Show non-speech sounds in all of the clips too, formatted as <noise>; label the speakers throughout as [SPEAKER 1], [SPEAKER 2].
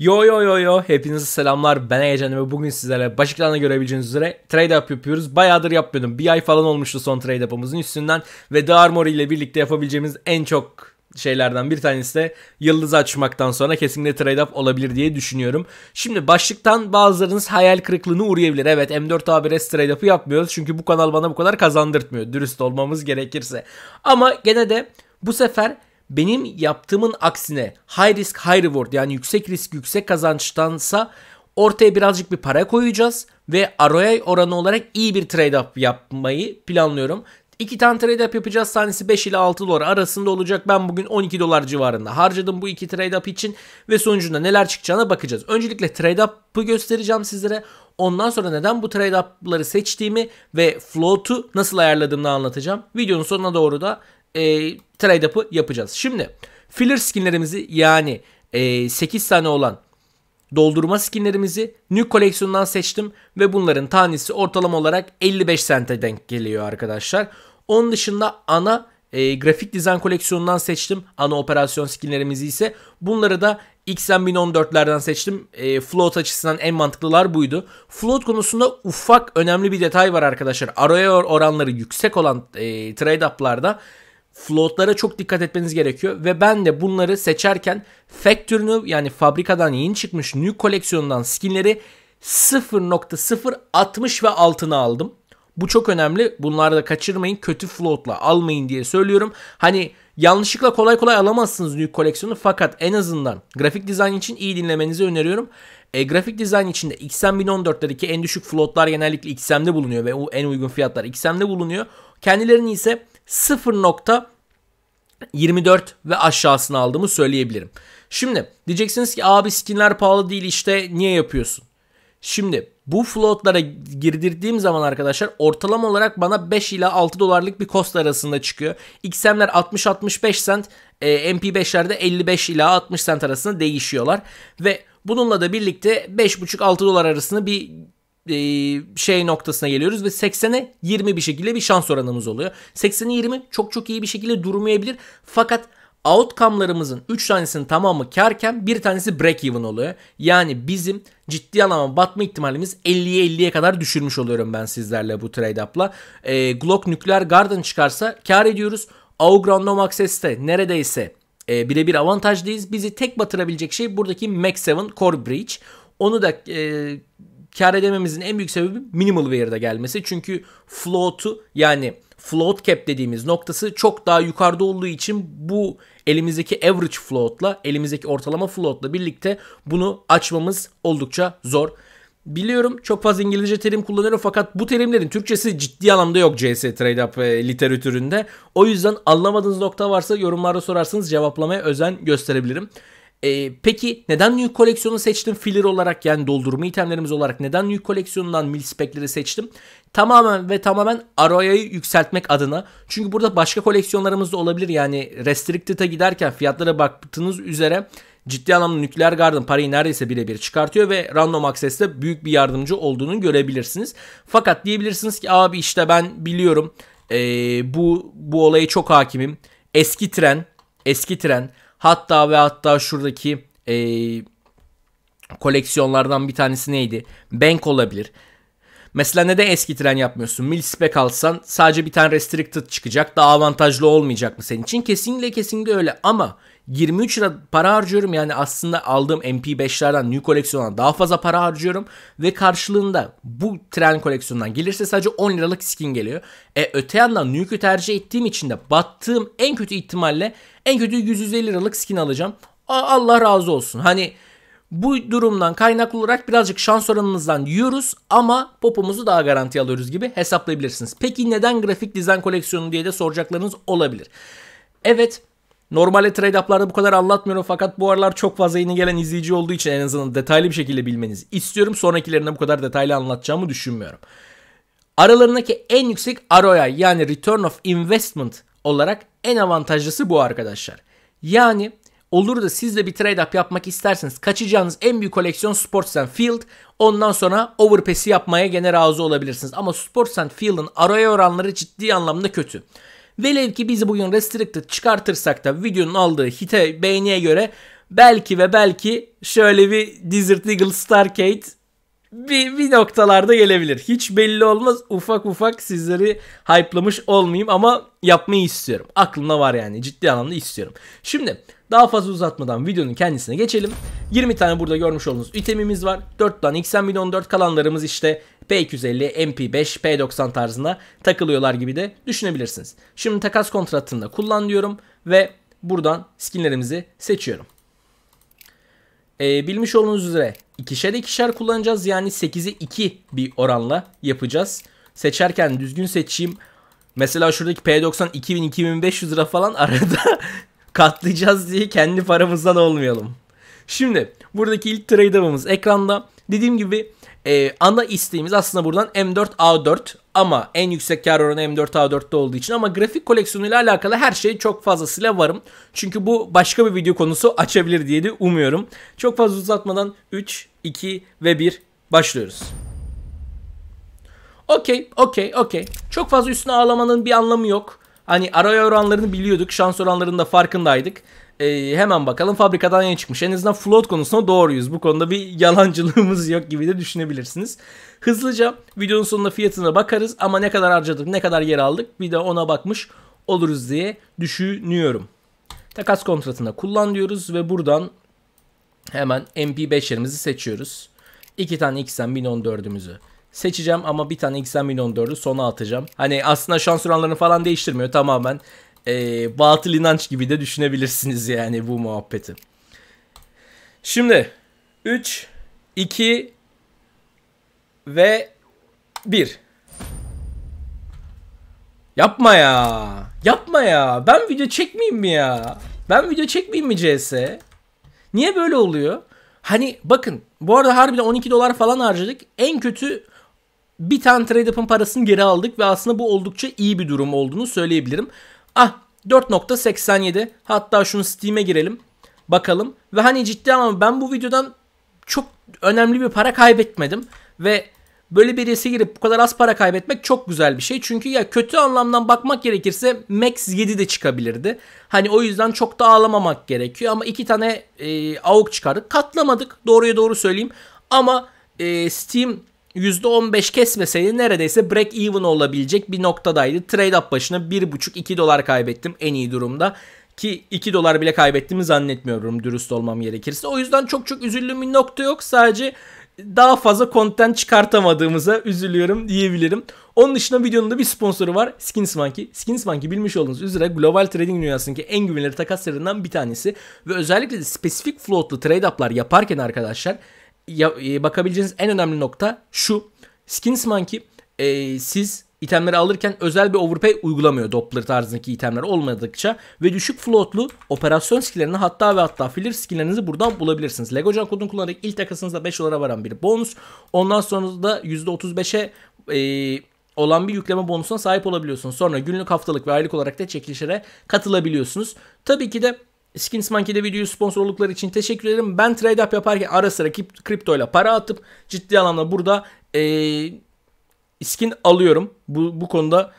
[SPEAKER 1] Yo yo yo yo hepinize selamlar ben Heyecan ve bugün sizlere baş ekranda görebileceğiniz üzere trade up yapıyoruz. Bayağıdır yapmıyordum bir ay falan olmuştu son trade up'ımızın üstünden ve The Armor ile birlikte yapabileceğimiz en çok şeylerden bir tanesi de yıldız açmaktan sonra kesinlikle trade up olabilir diye düşünüyorum. Şimdi başlıktan bazılarınız hayal kırıklığını uğrayabilir. Evet m 4 a trade up'ı yapmıyoruz çünkü bu kanal bana bu kadar kazandırtmıyor dürüst olmamız gerekirse. Ama gene de bu sefer benim yaptığımın aksine high risk high reward yani yüksek risk yüksek kazançtansa ortaya birazcık bir para koyacağız ve ROI oranı olarak iyi bir trade up yapmayı planlıyorum. İki tane trade up yapacağız. Tanesi 5 ile 6 dolar arasında olacak. Ben bugün 12 dolar civarında harcadım bu iki trade up için ve sonucunda neler çıkacağına bakacağız. Öncelikle trade up'ı göstereceğim sizlere. Ondan sonra neden bu trade up'ları seçtiğimi ve float'u nasıl ayarladığımı anlatacağım. Videonun sonuna doğru da e, trade up'ı yapacağız. Şimdi filler skinlerimizi yani e, 8 tane olan doldurma skinlerimizi New koleksiyonundan seçtim ve bunların tanesi ortalama olarak 55 sente denk geliyor arkadaşlar. Onun dışında ana e, grafik dizayn koleksiyonundan seçtim. Ana operasyon skinlerimizi ise bunları da XM 1014'lerden seçtim. E, float açısından en mantıklılar buydu. Float konusunda ufak önemli bir detay var arkadaşlar. Araya oranları yüksek olan e, trade up'larda floatlara çok dikkat etmeniz gerekiyor ve ben de bunları seçerken factory'nü yani fabrikadan yeni çıkmış new koleksiyondan skinleri 0.060 ve altına aldım. Bu çok önemli. Bunları da kaçırmayın. Kötü float'la almayın diye söylüyorum. Hani yanlışlıkla kolay kolay alamazsınız New koleksiyonu fakat en azından grafik dizayn için iyi dinlemenizi öneriyorum. E, grafik dizayn içinde XM 1014'lerdeki en düşük float'lar genellikle XM'de bulunuyor ve en uygun fiyatlar XM'de bulunuyor. Kendilerini ise 0.24 ve aşağısını aldığımı söyleyebilirim. Şimdi diyeceksiniz ki abi skinler pahalı değil işte niye yapıyorsun? Şimdi bu floatlara girdirdiğim zaman arkadaşlar ortalama olarak bana 5 ila 6 dolarlık bir cost arasında çıkıyor. XM'ler 60-65 cent, e, MP5'lerde 55 ila 60 cent arasında değişiyorlar. Ve bununla da birlikte 5.5-6 dolar arasında bir e, şey noktasına geliyoruz ve 80'e 20 bir şekilde bir şans oranımız oluyor. 80'e 20 çok çok iyi bir şekilde durmayabilir. Fakat outcome'larımızın 3 tanesinin tamamı karken bir tanesi break even oluyor. Yani bizim ciddi anlamda batma ihtimalimiz 50'ye 50'ye kadar düşürmüş oluyorum ben sizlerle bu trade up'la. E, Glock Nükleer Garden çıkarsa kar ediyoruz. Augron Nomaxes'te neredeyse e, birebir avantajlıyız. Bizi tek batırabilecek şey buradaki Max 7 Core Breach. Onu da e, kar edememizin en büyük sebebi minimal wear'da gelmesi. Çünkü float'u yani float cap dediğimiz noktası çok daha yukarıda olduğu için bu elimizdeki average float'la elimizdeki ortalama float'la birlikte bunu açmamız oldukça zor. Biliyorum çok fazla İngilizce terim kullanıyorum fakat bu terimlerin Türkçesi ciddi anlamda yok CS Trade Up e, literatüründe. O yüzden anlamadığınız nokta varsa yorumlarda sorarsanız cevaplamaya özen gösterebilirim. E, peki neden New koleksiyonu seçtim filler olarak yani doldurma itemlerimiz olarak neden New koleksiyonundan mil spekleri seçtim? Tamamen ve tamamen Aroya'yı yükseltmek adına. Çünkü burada başka koleksiyonlarımız da olabilir yani Restricted'a giderken fiyatlara baktığınız üzere ciddi anlamda nükleer garden parayı neredeyse birebir çıkartıyor ve random access'te büyük bir yardımcı olduğunu görebilirsiniz. Fakat diyebilirsiniz ki abi işte ben biliyorum ee, bu bu olayı çok hakimim. Eski tren, eski tren Hatta ve hatta şuradaki ee, koleksiyonlardan bir tanesi neydi? Bank olabilir. Mesela neden eski tren yapmıyorsun? Mil spec alsan sadece bir tane restricted çıkacak. Daha avantajlı olmayacak mı senin için? Kesinlikle kesinlikle öyle ama 23 lira para harcıyorum. Yani aslında aldığım MP5'lerden New koleksiyondan daha fazla para harcıyorum. Ve karşılığında bu tren koleksiyondan gelirse sadece 10 liralık skin geliyor. E öte yandan Nuke'ü tercih ettiğim için de battığım en kötü ihtimalle en kötü 150 liralık skin alacağım. Allah razı olsun. Hani bu durumdan kaynaklı olarak birazcık şans oranımızdan yiyoruz ama popumuzu daha garanti alıyoruz gibi hesaplayabilirsiniz. Peki neden grafik dizayn koleksiyonu diye de soracaklarınız olabilir. Evet Normalde trade up'larda bu kadar anlatmıyorum fakat bu aralar çok fazla yeni gelen izleyici olduğu için en azından detaylı bir şekilde bilmenizi istiyorum. sonrakilerinde bu kadar detaylı anlatacağımı düşünmüyorum. Aralarındaki en yüksek ROI yani Return of Investment olarak en avantajlısı bu arkadaşlar. Yani olur da siz de bir trade up yapmak isterseniz kaçacağınız en büyük koleksiyon Sports and Field. Ondan sonra Overpass'i yapmaya gene razı olabilirsiniz. Ama Sports and Field'ın ROI oranları ciddi anlamda kötü. Velev ki biz bugün restricted çıkartırsak da videonun aldığı hite beğeniye göre belki ve belki şöyle bir Desert Eagle Starcade bir, bir noktalarda gelebilir. Hiç belli olmaz. Ufak ufak sizleri hype'lamış olmayayım ama yapmayı istiyorum. Aklımda var yani. Ciddi anlamda istiyorum. Şimdi daha fazla uzatmadan videonun kendisine geçelim. 20 tane burada görmüş olduğunuz itemimiz var. 4 tane XM1014 kalanlarımız işte P250, MP5, P90 tarzında takılıyorlar gibi de düşünebilirsiniz. Şimdi takas kontratında kullan diyorum ve buradan skinlerimizi seçiyorum. Ee, bilmiş olduğunuz üzere ikişer ikişer kullanacağız. Yani 8'i 2 bir oranla yapacağız. Seçerken düzgün seçeyim. Mesela şuradaki P90 2000-2500 lira falan <laughs> arada katlayacağız diye kendi paramızdan olmayalım. Şimdi buradaki ilk trade ekranda. Dediğim gibi e, ana isteğimiz aslında buradan M4A4 ama en yüksek kar oranı M4A4'te olduğu için ama grafik koleksiyonuyla alakalı her şey çok fazlasıyla varım. Çünkü bu başka bir video konusu açabilir diye de umuyorum. Çok fazla uzatmadan 3, 2 ve 1 başlıyoruz. Okey, okey, okey. Çok fazla üstüne ağlamanın bir anlamı yok. Hani araya oranlarını biliyorduk, şans oranlarının da farkındaydık. E, hemen bakalım fabrikadan yeni çıkmış. En azından float konusunda doğruyuz. Bu konuda bir yalancılığımız yok gibi de düşünebilirsiniz. Hızlıca videonun sonunda fiyatına bakarız ama ne kadar harcadık, ne kadar yer aldık bir de ona bakmış oluruz diye düşünüyorum. Takas kontratına kullan diyoruz ve buradan hemen MP5'lerimizi seçiyoruz. İki tane XM 1014'ümüzü seçeceğim ama bir tane XM 1014'ü sona atacağım. Hani aslında şans oranlarını falan değiştirmiyor tamamen e, batıl inanç gibi de düşünebilirsiniz yani bu muhabbeti. Şimdi 3, 2 ve 1. Yapma ya. Yapma ya. Ben video çekmeyeyim mi ya? Ben video çekmeyeyim mi CS? Niye böyle oluyor? Hani bakın bu arada harbiden 12 dolar falan harcadık. En kötü bir tane trade up'ın parasını geri aldık ve aslında bu oldukça iyi bir durum olduğunu söyleyebilirim. Ah 4.87 hatta şunu Steam'e girelim bakalım. Ve hani ciddi ama ben bu videodan çok önemli bir para kaybetmedim. Ve böyle bir yese girip bu kadar az para kaybetmek çok güzel bir şey. Çünkü ya kötü anlamdan bakmak gerekirse Max 7 de çıkabilirdi. Hani o yüzden çok da ağlamamak gerekiyor. Ama iki tane e, AUK çıkardık. Katlamadık doğruya doğru söyleyeyim. Ama e, Steam %15 kesmeseydi neredeyse break even olabilecek bir noktadaydı. Trade up başına 1.5-2 dolar kaybettim en iyi durumda. Ki 2 dolar bile kaybettiğimi zannetmiyorum dürüst olmam gerekirse. O yüzden çok çok üzüldüğüm bir nokta yok. Sadece daha fazla content çıkartamadığımıza üzülüyorum diyebilirim. Onun dışında videonun da bir sponsoru var. Skins Monkey. Skins Monkey bilmiş olduğunuz üzere global trading dünyasındaki en güvenilir takas bir tanesi. Ve özellikle de spesifik floatlu trade up'lar yaparken arkadaşlar e, bakabileceğiniz en önemli nokta şu. Skins Monkey e, siz itemleri alırken özel bir overpay uygulamıyor Doppler tarzındaki itemler olmadıkça ve düşük floatlu operasyon skillerini hatta ve hatta filler skillerinizi buradan bulabilirsiniz. Lego Can kullanarak ilk takasınızda 5 dolara varan bir bonus. Ondan sonra da %35'e e, olan bir yükleme bonusuna sahip olabiliyorsunuz. Sonra günlük, haftalık ve aylık olarak da çekilişlere katılabiliyorsunuz. Tabii ki de Skins Monkey'de videoyu sponsor için teşekkür ederim. Ben trade up yaparken ara sıra kripto ile para atıp ciddi anlamda burada ee, skin alıyorum. Bu, bu konuda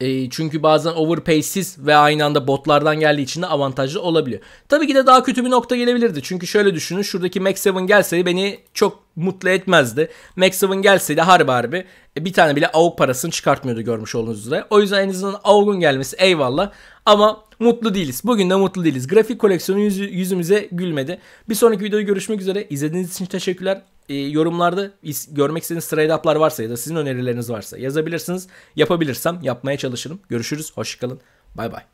[SPEAKER 1] e, çünkü bazen overpaysiz ve aynı anda botlardan geldiği için de avantajlı olabiliyor. Tabii ki de daha kötü bir nokta gelebilirdi. Çünkü şöyle düşünün şuradaki Max 7 gelseydi beni çok mutlu etmezdi. Max 7 gelseydi harbi harbi e, bir tane bile AUG parasını çıkartmıyordu görmüş olduğunuz üzere. O yüzden en azından AUG'un gelmesi eyvallah. Ama mutlu değiliz. Bugün de mutlu değiliz. Grafik koleksiyonu yüz, yüzümüze gülmedi. Bir sonraki videoda görüşmek üzere. İzlediğiniz için teşekkürler. E, yorumlarda is- görmek istediğiniz trade up'lar varsa ya da sizin önerileriniz varsa yazabilirsiniz. Yapabilirsem yapmaya çalışırım. Görüşürüz. Hoşçakalın. Bay bay.